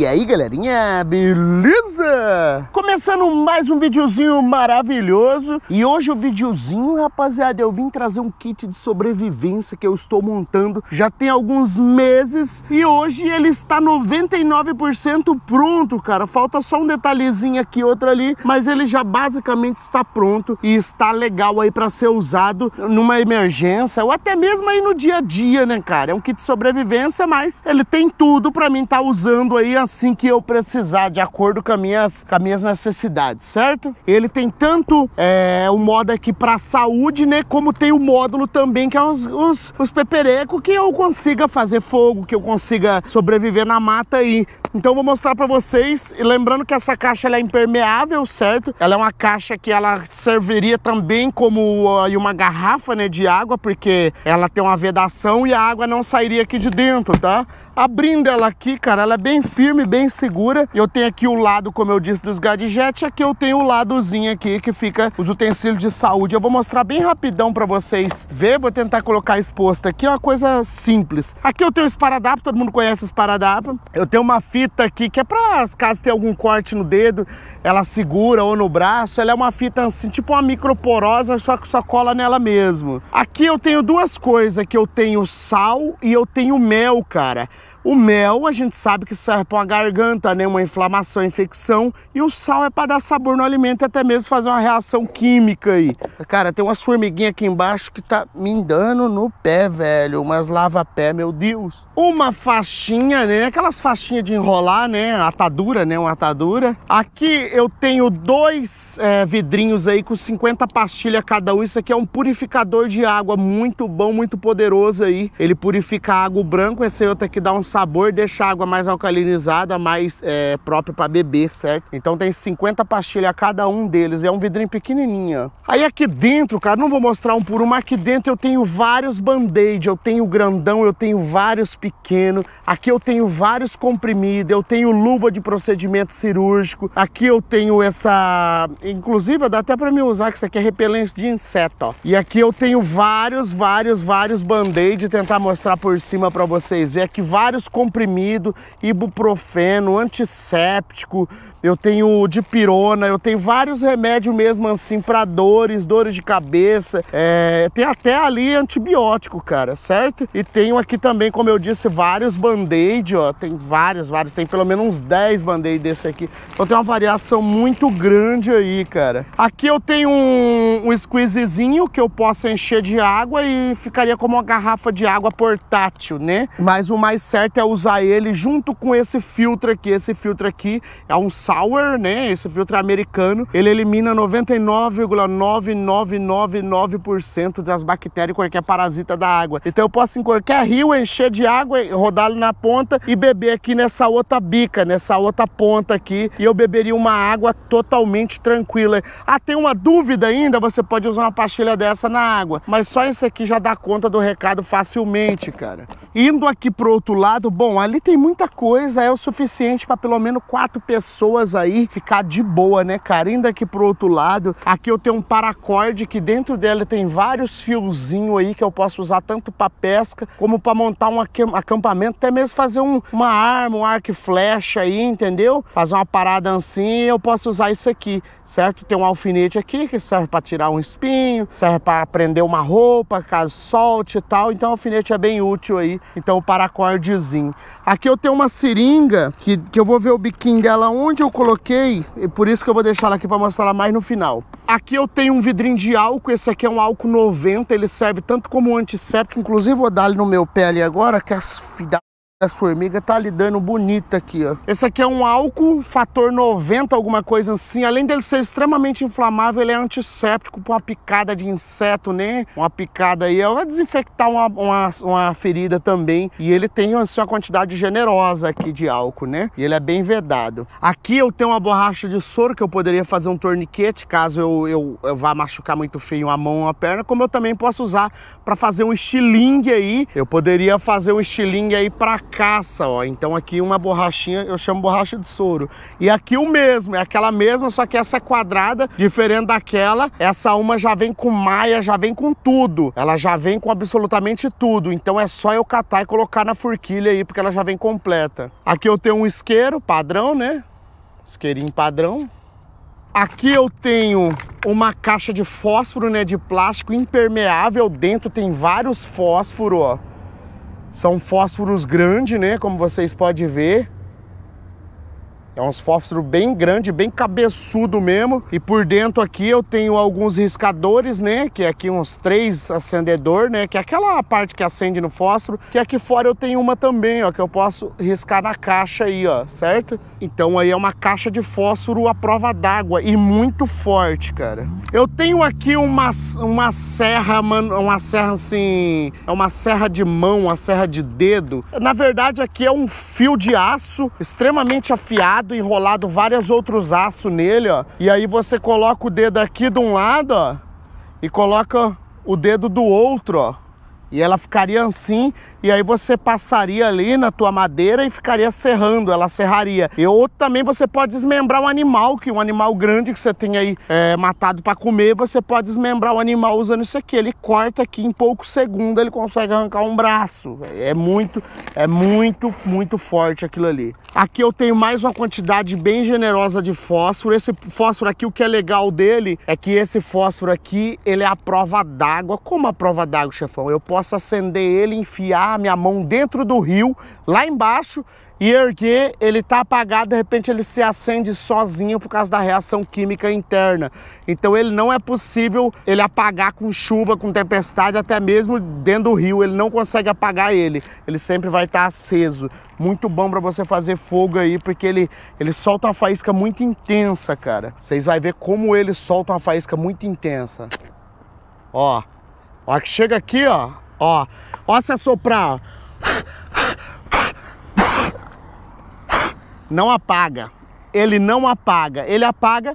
E aí galerinha, beleza? Começando mais um videozinho maravilhoso E hoje o videozinho, rapaziada, eu vim trazer um kit de sobrevivência que eu estou montando Já tem alguns meses e hoje ele está 99% pronto, cara Falta só um detalhezinho aqui, outro ali Mas ele já basicamente está pronto e está legal aí para ser usado numa emergência Ou até mesmo aí no dia a dia, né cara? É um kit de sobrevivência, mas ele tem tudo para mim estar tá usando aí assim que eu precisar, de acordo com, minhas, com as minhas necessidades, certo? Ele tem tanto é, o modo aqui para saúde, né? Como tem o módulo também, que é os, os, os peperecos, que eu consiga fazer fogo, que eu consiga sobreviver na mata aí. Então vou mostrar para vocês, e lembrando que essa caixa é impermeável, certo? Ela é uma caixa que ela serviria também como uh, uma garrafa né, de água, porque ela tem uma vedação e a água não sairia aqui de dentro, tá? Abrindo ela aqui, cara, ela é bem firme, bem segura. Eu tenho aqui o lado, como eu disse, dos gadgets, aqui eu tenho o ladozinho aqui que fica os utensílios de saúde. Eu vou mostrar bem rapidão para vocês ver, vou tentar colocar exposto aqui, é uma coisa simples. Aqui eu tenho o esparadrapo, todo mundo conhece o esparadrapo. Eu tenho uma fita fita aqui, que é pra caso tenha algum corte no dedo, ela segura ou no braço. Ela é uma fita assim, tipo uma microporosa, só que só cola nela mesmo. Aqui eu tenho duas coisas, que eu tenho sal e eu tenho mel, cara. O mel a gente sabe que serve para uma garganta, né, uma inflamação, infecção, e o sal é para dar sabor no alimento e até mesmo fazer uma reação química aí. Cara, tem umas formiguinhas aqui embaixo que tá me dando no pé, velho, umas lava-pé, meu Deus. Uma faixinha, né, aquelas faixinhas de enrolar, né, atadura, né, uma atadura. Aqui eu tenho dois é, vidrinhos aí com 50 pastilhas cada um, isso aqui é um purificador de água muito bom, muito poderoso aí. Ele purifica água branca. esse outro aqui dá uns sabor deixa a água mais alcalinizada, mais é, própria para beber, certo? Então tem 50 pastilhas cada um deles, é um vidrinho pequenininho. Aí aqui dentro, cara, não vou mostrar um por um, mas aqui dentro eu tenho vários band-aid, eu tenho grandão, eu tenho vários pequenos, aqui eu tenho vários comprimidos, eu tenho luva de procedimento cirúrgico, aqui eu tenho essa... Inclusive, dá até para mim usar, que isso aqui é repelente de inseto, ó. E aqui eu tenho vários, vários, vários band-aid, tentar mostrar por cima para vocês verem, aqui vários vários comprimidos, ibuprofeno, antisséptico, eu tenho de pirona, eu tenho vários remédios mesmo assim para dores, dores de cabeça, é, tem até ali antibiótico, cara, certo? E tenho aqui também, como eu disse, vários band-aid, ó, tem vários, vários, tem pelo menos uns 10 band-aid desse aqui. Então tem uma variação muito grande aí, cara. Aqui eu tenho um, um squeezezinho que eu posso encher de água e ficaria como uma garrafa de água portátil, né? Mas o mais certo é usar ele junto com esse filtro aqui, esse filtro aqui é um Sour, né? Esse filtro é americano, ele elimina 99,9999% das bactérias e qualquer parasita da água. Então eu posso em qualquer rio encher de água, rodar ali na ponta e beber aqui nessa outra bica, nessa outra ponta aqui, e eu beberia uma água totalmente tranquila. Ah, tem uma dúvida ainda? Você pode usar uma pastilha dessa na água, mas só isso aqui já dá conta do recado facilmente, cara. Indo aqui pro outro lado, bom, ali tem muita coisa, é o suficiente para pelo menos quatro pessoas pessoas aí ficar de boa, né, cara? aqui pro outro lado, aqui eu tenho um paracorde que dentro dele tem vários fiozinhos aí que eu posso usar tanto para pesca como para montar um acampamento, até mesmo fazer um, uma arma, um arco e flecha aí, entendeu? Fazer uma parada assim eu posso usar isso aqui, certo? Tem um alfinete aqui que serve para tirar um espinho, serve para prender uma roupa, caso solte e tal. Então o alfinete é bem útil aí, então o paracordezinho. Aqui eu tenho uma seringa que, que eu vou ver o biquinho dela onde eu eu coloquei, e por isso que eu vou deixar ela aqui para mostrar ela mais no final. Aqui eu tenho um vidrinho de álcool, esse aqui é um álcool 90, ele serve tanto como antisséptico, inclusive vou dar ele no meu pé ali agora, que as a formiga tá lidando bonita aqui, ó. Esse aqui é um álcool, fator 90, alguma coisa assim. Além dele ser extremamente inflamável, ele é antisséptico para uma picada de inseto, né? Uma picada aí, vai desinfectar uma, uma, uma, ferida também. E ele tem assim, uma quantidade generosa aqui de álcool, né? E ele é bem vedado. Aqui eu tenho uma borracha de soro que eu poderia fazer um torniquete, caso eu, eu, eu vá machucar muito feio a mão ou a perna, como eu também posso usar para fazer um estilingue aí. Eu poderia fazer um estilingue aí para caça, ó. Então aqui uma borrachinha, eu chamo borracha de soro. E aqui o mesmo, é aquela mesma, só que essa é quadrada, diferente daquela. Essa uma já vem com maia, já vem com tudo. Ela já vem com absolutamente tudo. Então é só eu catar e colocar na forquilha aí, porque ela já vem completa. Aqui eu tenho um isqueiro padrão, né? Isqueirinho padrão. Aqui eu tenho uma caixa de fósforo, né, de plástico impermeável. Dentro tem vários fósforos, ó. São fósforos grandes, né? Como vocês podem ver. É uns fósforos bem grande, bem cabeçudo mesmo. E por dentro aqui eu tenho alguns riscadores, né? Que é aqui uns três acendedor, né? Que é aquela parte que acende no fósforo. Que aqui fora eu tenho uma também, ó. Que eu posso riscar na caixa aí, ó. Certo? Então aí é uma caixa de fósforo à prova d'água e muito forte, cara. Eu tenho aqui uma, uma serra, mano, uma serra assim, é uma serra de mão, uma serra de dedo. Na verdade aqui é um fio de aço extremamente afiado, enrolado vários outros aços nele, ó. E aí você coloca o dedo aqui de um lado, ó, e coloca o dedo do outro, ó. E ela ficaria assim, e aí você passaria ali na tua madeira e ficaria serrando, ela serraria. E ou também você pode desmembrar um animal, que um animal grande que você tem aí é, matado para comer, você pode desmembrar o um animal usando isso aqui. Ele corta aqui em poucos segundos, ele consegue arrancar um braço. É muito, é muito, muito forte aquilo ali. Aqui eu tenho mais uma quantidade bem generosa de fósforo. Esse fósforo aqui, o que é legal dele é que esse fósforo aqui, ele é a prova d'água. Como a prova d'água, chefão? Eu posso acender ele, enfiar a minha mão dentro do rio, lá embaixo, e erguer, ele tá apagado, de repente ele se acende sozinho por causa da reação química interna. Então ele não é possível ele apagar com chuva, com tempestade, até mesmo dentro do rio, ele não consegue apagar ele. Ele sempre vai estar tá aceso. Muito bom para você fazer fogo aí, porque ele, ele solta uma faísca muito intensa, cara. Vocês vão ver como ele solta uma faísca muito intensa. Ó, ó que chega aqui, ó, Ó, ó se assoprar, ó. Não apaga. Ele não apaga. Ele apaga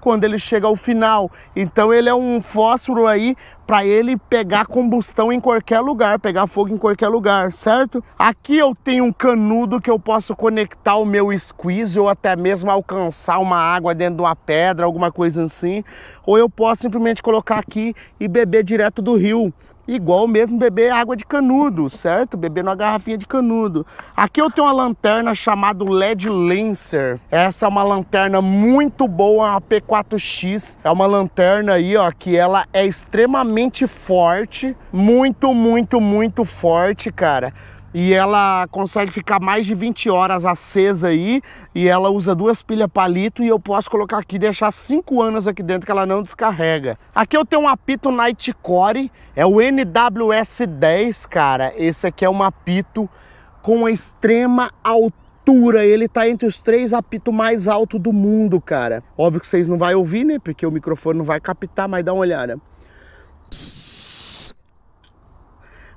quando ele chega ao final. Então ele é um fósforo aí para ele pegar combustão em qualquer lugar, pegar fogo em qualquer lugar, certo? Aqui eu tenho um canudo que eu posso conectar o meu squeeze ou até mesmo alcançar uma água dentro de uma pedra, alguma coisa assim. Ou eu posso simplesmente colocar aqui e beber direto do rio. Igual mesmo beber água de canudo, certo? Beber numa garrafinha de canudo. Aqui eu tenho uma lanterna chamada LED Lancer. Essa é uma lanterna muito boa, é a P4X. É uma lanterna aí, ó, que ela é extremamente forte. Muito, muito, muito forte, cara e ela consegue ficar mais de 20 horas acesa aí e ela usa duas pilhas palito e eu posso colocar aqui deixar 5 anos aqui dentro que ela não descarrega. Aqui eu tenho um apito Nightcore, é o NWS10, cara. Esse aqui é um apito com extrema altura, ele tá entre os três apitos mais altos do mundo, cara. Óbvio que vocês não vão ouvir, né, porque o microfone não vai captar, mas dá uma olhada.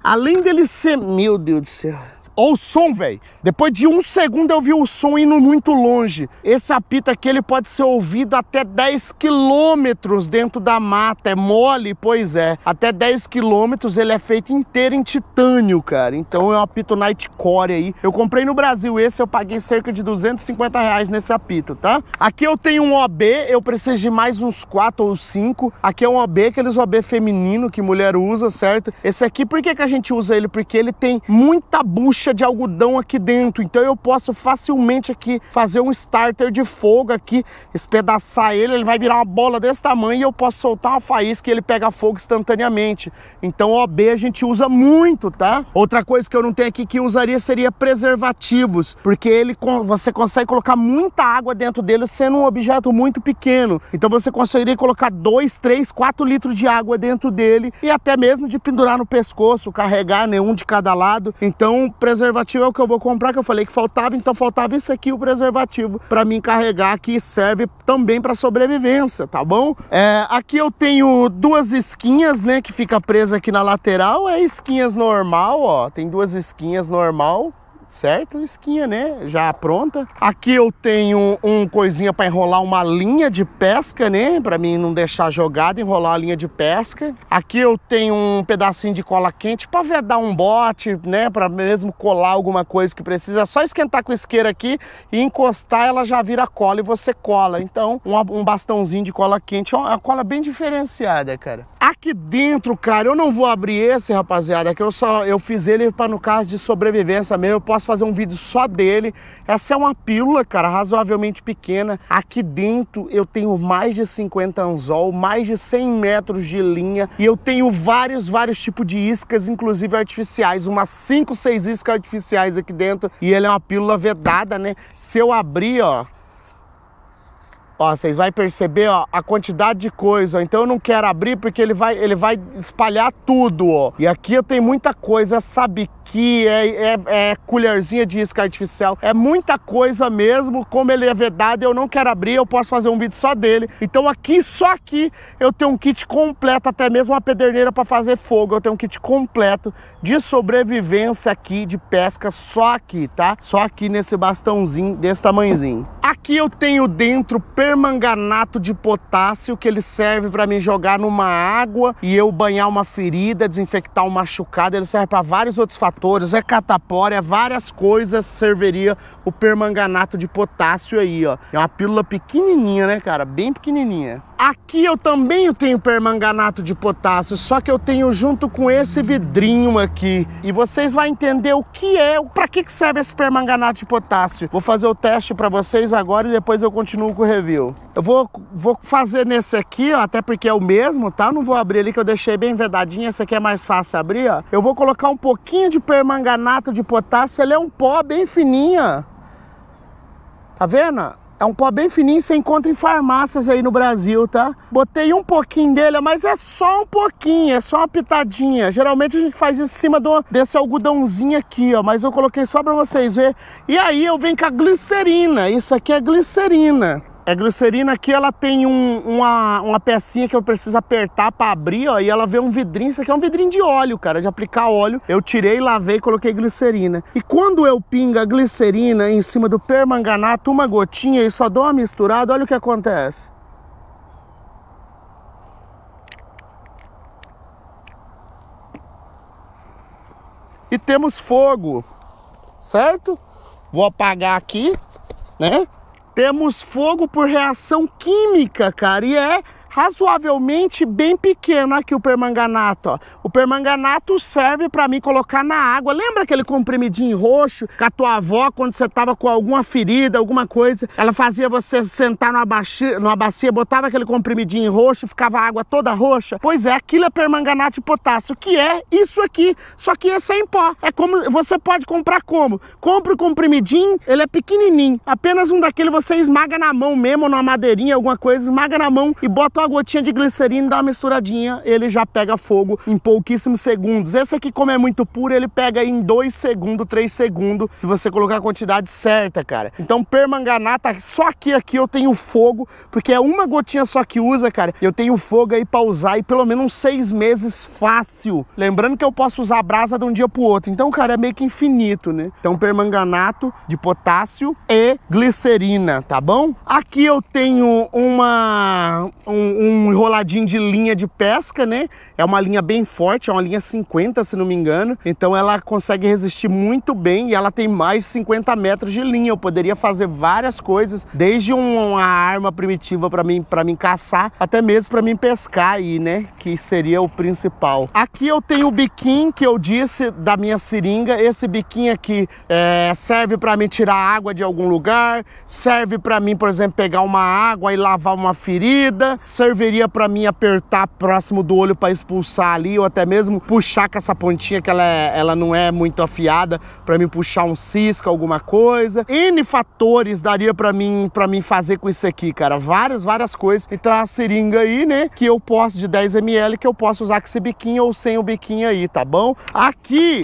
Além dele ser. Meu Deus do céu. Olha o som, velho. Depois de um segundo eu vi o som indo muito longe. Esse apito aqui ele pode ser ouvido até 10 quilômetros dentro da mata. É mole? Pois é. Até 10 quilômetros ele é feito inteiro em titânio, cara. Então é um apito Nightcore aí. Eu comprei no Brasil esse, eu paguei cerca de 250 reais nesse apito, tá? Aqui eu tenho um OB, eu preciso de mais uns 4 ou 5. Aqui é um OB, aqueles OB feminino que mulher usa, certo? Esse aqui, por que, que a gente usa ele? Porque ele tem muita bucha de algodão aqui dentro, então eu posso facilmente aqui fazer um starter de fogo aqui, espedaçar ele, ele vai virar uma bola desse tamanho e eu posso soltar uma faísca e ele pega fogo instantaneamente. Então OB a gente usa muito, tá? Outra coisa que eu não tenho aqui que usaria seria preservativos, porque ele você consegue colocar muita água dentro dele sendo um objeto muito pequeno. Então você conseguiria colocar 2, 3, 4 litros de água dentro dele e até mesmo de pendurar no pescoço, carregar né, um de cada lado. Então preservativos preservativo é o que eu vou comprar, que eu falei que faltava, então faltava isso aqui, o preservativo, para mim carregar, que serve também para sobrevivência, tá bom? É, aqui eu tenho duas esquinhas, né, que fica presa aqui na lateral, é esquinhas normal, ó, tem duas esquinhas normal, certo? Esquinha, né? Já pronta. Aqui eu tenho um coisinha para enrolar uma linha de pesca, né? Para mim não deixar jogada, enrolar a linha de pesca. Aqui eu tenho um pedacinho de cola quente para vedar um bote, né? Para mesmo colar alguma coisa que precisa. É só esquentar com isqueira aqui e encostar, ela já vira cola e você cola. Então, um bastãozinho de cola quente, é é uma cola bem diferenciada, cara. Aqui dentro, cara, eu não vou abrir esse, rapaziada, que eu só eu fiz ele para no caso de sobrevivência mesmo. Eu posso fazer um vídeo só dele. Essa é uma pílula, cara, razoavelmente pequena. Aqui dentro eu tenho mais de 50 anzol, mais de 100 metros de linha e eu tenho vários, vários tipos de iscas, inclusive artificiais, umas 5, 6 iscas artificiais aqui dentro e ele é uma pílula vedada, né? Se eu abrir, ó, Ó, vocês vão perceber ó, a quantidade de coisa. Então eu não quero abrir porque ele vai, ele vai espalhar tudo, ó. E aqui eu tenho muita coisa, sabe? aqui, é, é, é colherzinha de isca artificial, é muita coisa mesmo. Como ele é vedado, eu não quero abrir, eu posso fazer um vídeo só dele. Então aqui, só aqui, eu tenho um kit completo, até mesmo uma pederneira para fazer fogo. Eu tenho um kit completo de sobrevivência aqui, de pesca, só aqui, tá? Só aqui nesse bastãozinho desse tamanhozinho. Aqui eu tenho dentro permanganato de potássio, que ele serve para me jogar numa água e eu banhar uma ferida, desinfectar um machucado. Ele serve para vários outros fatores é catapora, é várias coisas, serveria o permanganato de potássio aí, ó. É uma pílula pequenininha, né, cara? Bem pequenininha. Aqui eu também tenho permanganato de potássio, só que eu tenho junto com esse vidrinho aqui. E vocês vão entender o que é, para que, que serve esse permanganato de potássio. Vou fazer o teste para vocês agora e depois eu continuo com o review. Eu vou, vou fazer nesse aqui, ó, até porque é o mesmo, tá? Não vou abrir ali que eu deixei bem vedadinho, esse aqui é mais fácil abrir, ó. Eu vou colocar um pouquinho de permanganato de potássio, ele é um pó bem fininho, ó. Tá vendo? É um pó bem fininho, você encontra em farmácias aí no Brasil, tá? Botei um pouquinho dele, mas é só um pouquinho, é só uma pitadinha. Geralmente a gente faz em cima do, desse algodãozinho aqui, ó. Mas eu coloquei só pra vocês verem. E aí eu venho com a glicerina. Isso aqui é glicerina. A é glicerina aqui, ela tem um, uma, uma pecinha que eu preciso apertar para abrir, ó, e ela vê um vidrinho, isso aqui é um vidrinho de óleo, cara, de aplicar óleo. Eu tirei, lavei, coloquei glicerina. E quando eu pingo a glicerina em cima do permanganato, uma gotinha e só dou uma misturada, olha o que acontece. E temos fogo, certo? Vou apagar aqui, né? Temos fogo por reação química, cara, e é razoavelmente bem pequeno aqui o permanganato. Ó. O permanganato serve para mim colocar na água. Lembra aquele comprimidinho roxo que a tua avó, quando você tava com alguma ferida, alguma coisa, ela fazia você sentar numa bacia, numa bacia botava aquele comprimidinho roxo, ficava a água toda roxa? Pois é, aquilo é permanganato de potássio, que é isso aqui, só que esse é em pó. É como você pode comprar como? Compra o comprimidinho, ele é pequenininho, apenas um daquele você esmaga na mão mesmo, numa madeirinha, alguma coisa, esmaga na mão e bota uma gotinha de glicerina, dá uma misturadinha, ele já pega fogo em pouquíssimos segundos. Esse aqui, como é muito puro, ele pega em 2 segundos, 3 segundos, se você colocar a quantidade certa, cara. Então, permanganata, só aqui, aqui eu tenho fogo, porque é uma gotinha só que usa, cara. Eu tenho fogo aí pra usar e pelo menos uns 6 meses fácil. Lembrando que eu posso usar a brasa de um dia pro outro. Então, cara, é meio que infinito, né? Então, permanganato de potássio e glicerina, tá bom? Aqui eu tenho uma, um, um enroladinho de linha de pesca, né? É uma linha bem forte, é uma linha 50, se não me engano. Então ela consegue resistir muito bem e ela tem mais de 50 metros de linha. Eu poderia fazer várias coisas, desde uma arma primitiva para mim, para mim caçar, até mesmo para mim pescar aí, né? Que seria o principal. Aqui eu tenho o biquinho que eu disse da minha seringa. Esse biquinho aqui é, serve para me tirar água de algum lugar lugar, serve para mim, por exemplo, pegar uma água e lavar uma ferida, serviria para mim apertar próximo do olho para expulsar ali, ou até mesmo puxar com essa pontinha que ela, é, ela não é muito afiada, para mim puxar um cisco, alguma coisa. N fatores daria para mim, para mim fazer com isso aqui, cara, várias, várias coisas. Então a seringa aí, né, que eu posso de 10 ml que eu posso usar com esse biquinho ou sem o biquinho aí, tá bom? Aqui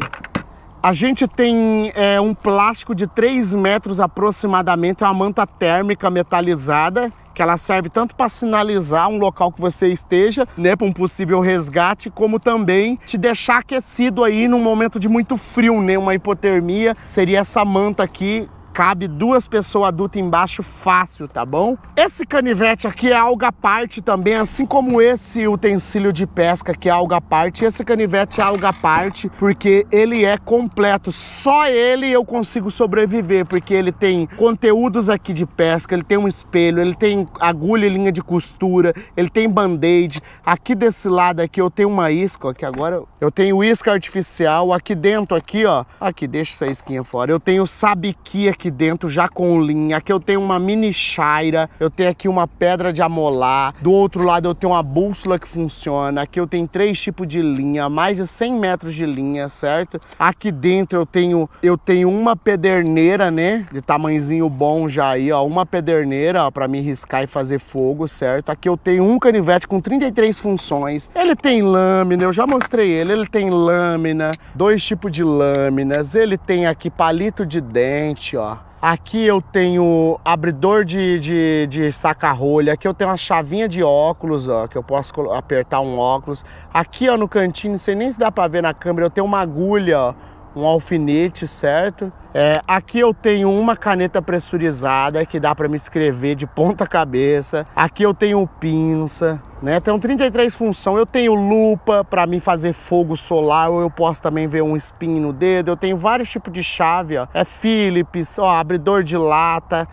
a gente tem é, um plástico de 3 metros aproximadamente, é uma manta térmica metalizada, que ela serve tanto para sinalizar um local que você esteja, né, para um possível resgate, como também te deixar aquecido aí num momento de muito frio, né, uma hipotermia. Seria essa manta aqui Cabe duas pessoas adultas embaixo fácil, tá bom? Esse canivete aqui é alga parte também, assim como esse utensílio de pesca que é alga parte. Esse canivete é alga parte porque ele é completo. Só ele eu consigo sobreviver, porque ele tem conteúdos aqui de pesca, ele tem um espelho, ele tem agulha e linha de costura, ele tem band-aid. Aqui desse lado aqui eu tenho uma isca, aqui agora eu tenho isca artificial. Aqui dentro aqui, ó, aqui deixa essa isquinha fora. Eu tenho sabiqui aqui aqui dentro já com linha. Aqui eu tenho uma mini chaira, eu tenho aqui uma pedra de amolar. Do outro lado eu tenho uma bússola que funciona. Aqui eu tenho três tipos de linha, mais de 100 metros de linha, certo? Aqui dentro eu tenho, eu tenho uma pederneira, né? De tamanhozinho bom já aí, ó. Uma pederneira, ó, pra me riscar e fazer fogo, certo? Aqui eu tenho um canivete com 33 funções. Ele tem lâmina, eu já mostrei ele. Ele tem lâmina, dois tipos de lâminas. Ele tem aqui palito de dente, ó. Aqui eu tenho abridor de, de, de saca-rolha, aqui eu tenho uma chavinha de óculos, ó, que eu posso apertar um óculos. Aqui ó, no cantinho, não sei nem se dá pra ver na câmera, eu tenho uma agulha, ó, um alfinete, certo? É, aqui eu tenho uma caneta pressurizada que dá para me escrever de ponta cabeça. Aqui eu tenho pinça, né? Tem 33 funções. Eu tenho lupa para mim fazer fogo solar, ou eu posso também ver um espinho no dedo. Eu tenho vários tipos de chave, ó. É Philips, ó, abridor de lata.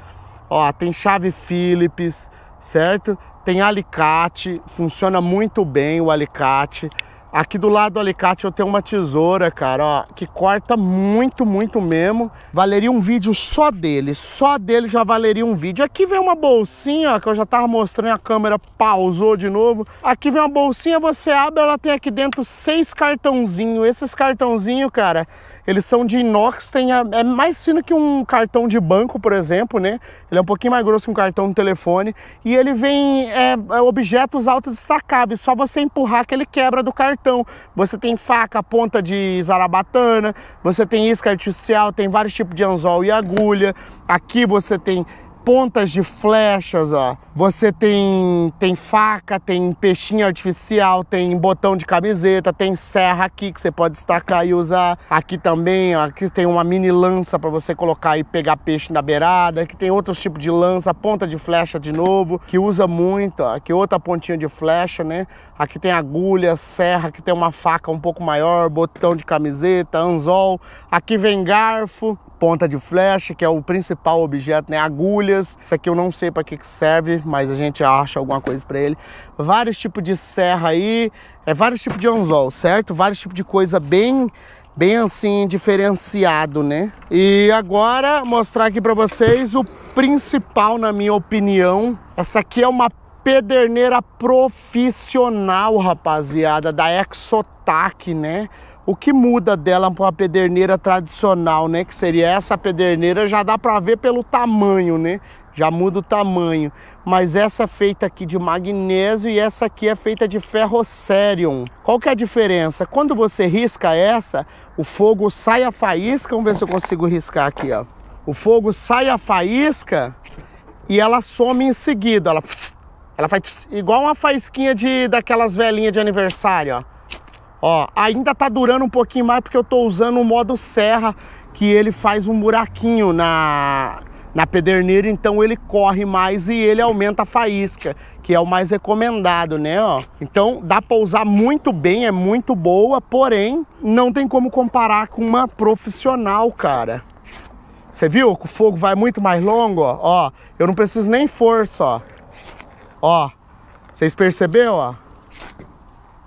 Ó, tem chave Philips, certo? Tem alicate, funciona muito bem o alicate. Aqui do lado do alicate eu tenho uma tesoura, cara, ó, que corta muito, muito mesmo. Valeria um vídeo só dele, só dele já valeria um vídeo. Aqui vem uma bolsinha, ó, que eu já tava mostrando, a câmera pausou de novo. Aqui vem uma bolsinha, você abre, ela tem aqui dentro seis cartãozinhos. Esses cartãozinhos, cara, eles são de inox, tem a, é mais fino que um cartão de banco, por exemplo, né? Ele é um pouquinho mais grosso que um cartão de telefone. E ele vem é, é, objetos autodestacáveis, só você empurrar que ele quebra do cartão. Você tem faca, ponta de zarabatana, você tem isca artificial, tem vários tipos de anzol e agulha. Aqui você tem pontas de flechas, ó. Você tem, tem faca, tem peixinho artificial, tem botão de camiseta, tem serra aqui que você pode destacar e usar. Aqui também, ó, aqui tem uma mini lança para você colocar e pegar peixe na beirada. Aqui tem outros tipos de lança, ponta de flecha de novo, que usa muito. Ó. Aqui outra pontinha de flecha, né? Aqui tem agulha, serra, aqui tem uma faca um pouco maior, botão de camiseta, anzol. Aqui vem garfo ponta de flecha, que é o principal objeto, né? Agulhas. Isso aqui eu não sei para que, que serve, mas a gente acha alguma coisa para ele. Vários tipos de serra aí, é vários tipos de anzol, certo? Vários tipos de coisa bem bem assim diferenciado, né? E agora mostrar aqui para vocês o principal na minha opinião. Essa aqui é uma pederneira profissional, rapaziada, da Exotac, né? O que muda dela para uma pederneira tradicional, né? Que seria essa pederneira, já dá para ver pelo tamanho, né? Já muda o tamanho. Mas essa é feita aqui de magnésio e essa aqui é feita de ferrocérium. Qual que é a diferença? Quando você risca essa, o fogo sai a faísca. Vamos ver se eu consigo riscar aqui, ó. O fogo sai a faísca e ela some em seguida. Ela, ela faz igual uma faísquinha de, daquelas velhinhas de aniversário, ó. Ó, ainda tá durando um pouquinho mais porque eu tô usando o modo serra, que ele faz um buraquinho na, na pederneira, então ele corre mais e ele aumenta a faísca, que é o mais recomendado, né? Ó. Então dá para usar muito bem, é muito boa, porém não tem como comparar com uma profissional, cara. Você viu que o fogo vai muito mais longo, ó. ó eu não preciso nem força, ó. Ó, vocês perceberam, ó?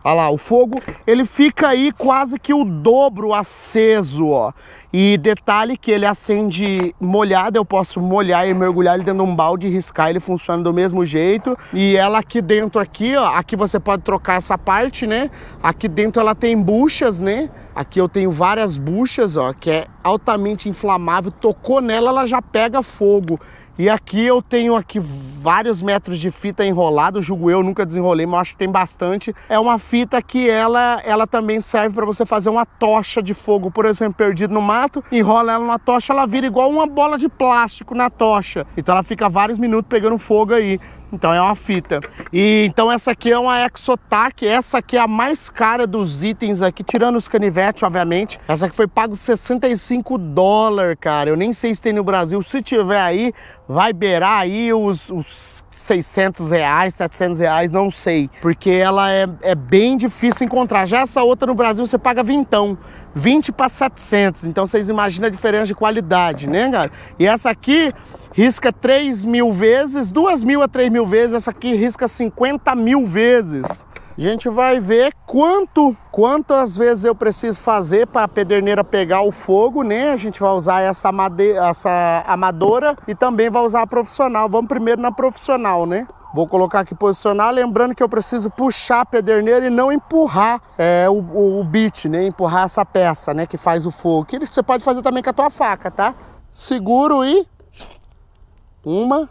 Olha lá, o fogo, ele fica aí quase que o dobro aceso, ó. E detalhe que ele acende molhado, eu posso molhar e mergulhar ele dentro de um balde e riscar, ele funciona do mesmo jeito. E ela aqui dentro aqui, ó, aqui você pode trocar essa parte, né? Aqui dentro ela tem buchas, né? Aqui eu tenho várias buchas, ó, que é altamente inflamável. Tocou nela, ela já pega fogo. E aqui eu tenho aqui vários metros de fita enrolado, julgo eu, nunca desenrolei, mas acho que tem bastante. É uma fita que ela, ela também serve para você fazer uma tocha de fogo, por exemplo, perdido no mato, enrola ela numa tocha, ela vira igual uma bola de plástico na tocha. Então ela fica vários minutos pegando fogo aí. Então é uma fita. E então essa aqui é uma Exotac, essa aqui é a mais cara dos itens aqui, tirando os canivetes, obviamente. Essa aqui foi pago 65 dólares, cara. Eu nem sei se tem no Brasil. Se tiver aí, vai beirar aí os, os 600 reais, 700 reais, não sei. Porque ela é, é bem difícil encontrar. Já essa outra no Brasil você paga vintão. 20 para 700. Então vocês imaginam a diferença de qualidade, né, cara? E essa aqui risca 3 mil vezes, 2 mil a 3 mil vezes. Essa aqui risca 50 mil vezes. A gente vai ver quanto, quantas vezes eu preciso fazer para a pederneira pegar o fogo, né? A gente vai usar essa, madeira, essa amadora e também vai usar a profissional. Vamos primeiro na profissional, né? Vou colocar aqui posicionar, lembrando que eu preciso puxar a pederneira e não empurrar é, o, o, o bit, né? Empurrar essa peça, né? Que faz o fogo. Que você pode fazer também com a tua faca, tá? Seguro e... Uma.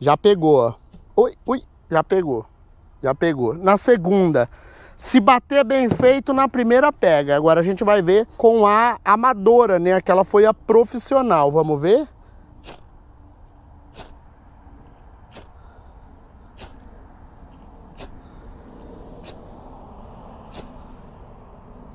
Já pegou, ó. Ui, ui, já pegou. Já pegou. Na segunda... Se bater bem feito, na primeira pega. Agora a gente vai ver com a amadora, né? Aquela foi a profissional. Vamos ver?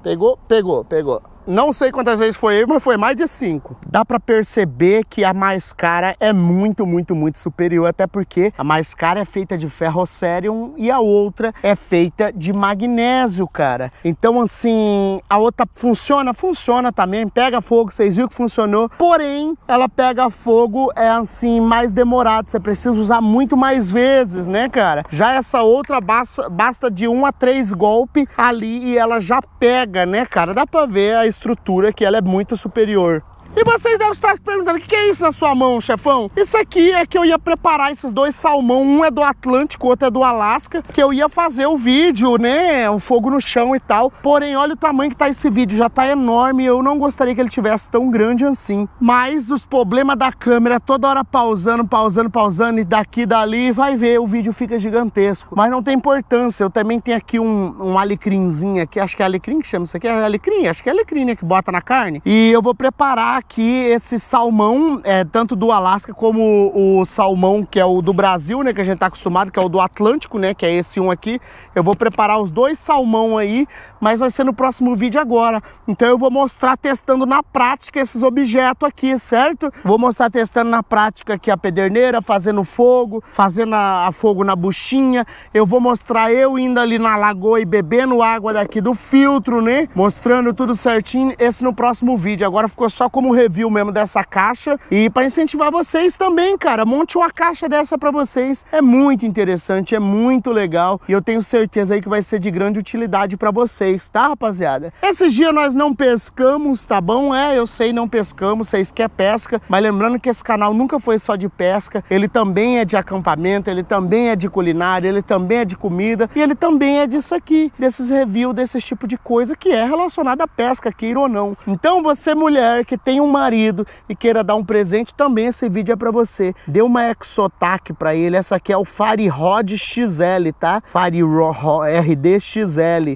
Pegou, pegou, pegou. Não sei quantas vezes foi, mas foi mais de cinco. Dá para perceber que a mais cara é muito, muito, muito superior, até porque a mais cara é feita de ferrocérium e a outra é feita de magnésio, cara. Então, assim, a outra funciona? Funciona também, pega fogo, vocês viram que funcionou. Porém, ela pega fogo, é assim, mais demorado, você precisa usar muito mais vezes, né, cara? Já essa outra basta, basta de um a três golpes ali e ela já pega, né, cara? Dá para ver a estrutura que ela é muito superior e vocês devem estar perguntando, o que é isso na sua mão, chefão? Isso aqui é que eu ia preparar esses dois salmão, um é do Atlântico, outro é do Alasca, que eu ia fazer o vídeo, né, o fogo no chão e tal. Porém, olha o tamanho que tá esse vídeo, já tá enorme, eu não gostaria que ele tivesse tão grande assim. Mas os problemas da câmera, toda hora pausando, pausando, pausando, e daqui, dali, vai ver, o vídeo fica gigantesco. Mas não tem importância, eu também tenho aqui um, um alecrimzinho aqui, acho que é alecrim que chama isso aqui, é alecrim? Acho que é alecrim, né, que bota na carne. E eu vou preparar aqui esse salmão, é, tanto do Alasca como o salmão que é o do Brasil, né, que a gente tá acostumado, que é o do Atlântico, né, que é esse um aqui. Eu vou preparar os dois salmão aí, mas vai ser no próximo vídeo agora. Então eu vou mostrar testando na prática esses objetos aqui, certo? Vou mostrar testando na prática aqui a pederneira, fazendo fogo, fazendo a, a fogo na buchinha. Eu vou mostrar eu indo ali na lagoa e bebendo água daqui do filtro, né? Mostrando tudo certinho, esse no próximo vídeo. Agora ficou só como review mesmo dessa caixa e para incentivar vocês também, cara, monte uma caixa dessa para vocês. É muito interessante, é muito legal e eu tenho certeza aí que vai ser de grande utilidade para vocês, tá, rapaziada? Esses dias nós não pescamos, tá bom? É, eu sei, não pescamos, vocês querem é pesca, mas lembrando que esse canal nunca foi só de pesca, ele também é de acampamento, ele também é de culinária, ele também é de comida e ele também é disso aqui, desses reviews, desse tipo de coisa que é relacionada à pesca, queira ou não. Então você mulher que tem um marido e queira dar um presente, também esse vídeo é para você. Dê uma exotaque para ele. Essa aqui é o Fari Rod XL, tá? Fari RD XL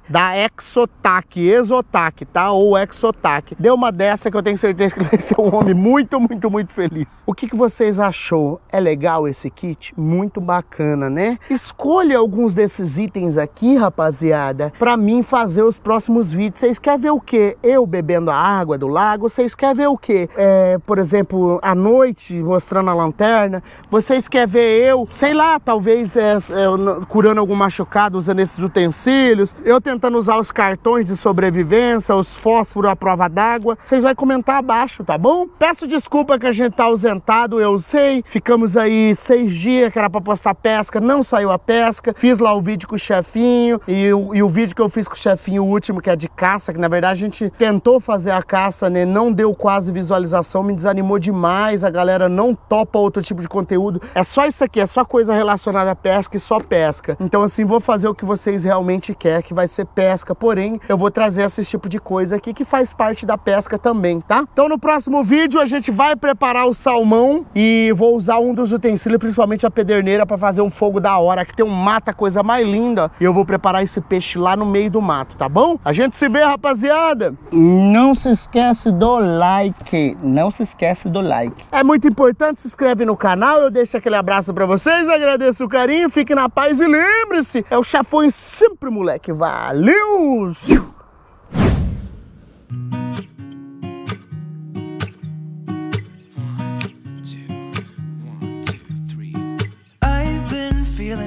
da exotaque exotaque tá? Ou exotaque Dê uma dessa que eu tenho certeza que vai ser um homem muito, muito, muito feliz. O que, que vocês achou? É legal esse kit? Muito bacana, né? Escolha alguns desses itens aqui, rapaziada, para mim fazer os próximos vídeos. Vocês querem ver o quê? Eu bebendo a água do lago? Vocês querem ver o o quê? É, por exemplo, à noite, mostrando a lanterna. Vocês querem ver eu, sei lá, talvez é, é, curando algum machucado, usando esses utensílios. Eu tentando usar os cartões de sobrevivência, os fósforos à prova d'água. Vocês vão comentar abaixo, tá bom? Peço desculpa que a gente tá ausentado, eu sei. Ficamos aí seis dias que era pra postar pesca, não saiu a pesca. Fiz lá o vídeo com o chefinho e o, e o vídeo que eu fiz com o chefinho, o último, que é de caça, que na verdade a gente tentou fazer a caça, né? Não deu quase visualização me desanimou demais, a galera não topa outro tipo de conteúdo. É só isso aqui, é só coisa relacionada à pesca e só pesca. Então assim, vou fazer o que vocês realmente querem, que vai ser pesca, porém eu vou trazer esse tipo de coisa aqui que faz parte da pesca também, tá? Então no próximo vídeo a gente vai preparar o salmão e vou usar um dos utensílios, principalmente a pederneira, para fazer um fogo da hora, que tem um mata, coisa mais linda. E eu vou preparar esse peixe lá no meio do mato, tá bom? A gente se vê, rapaziada! Não se esquece do like like. Não se esquece do like. É muito importante, se inscreve no canal. Eu deixo aquele abraço para vocês, agradeço o carinho, fique na paz e lembre-se, é o chafões sempre, moleque. Valeu!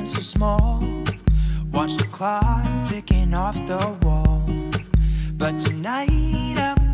so small. Watch the clock ticking off the wall. But tonight I'm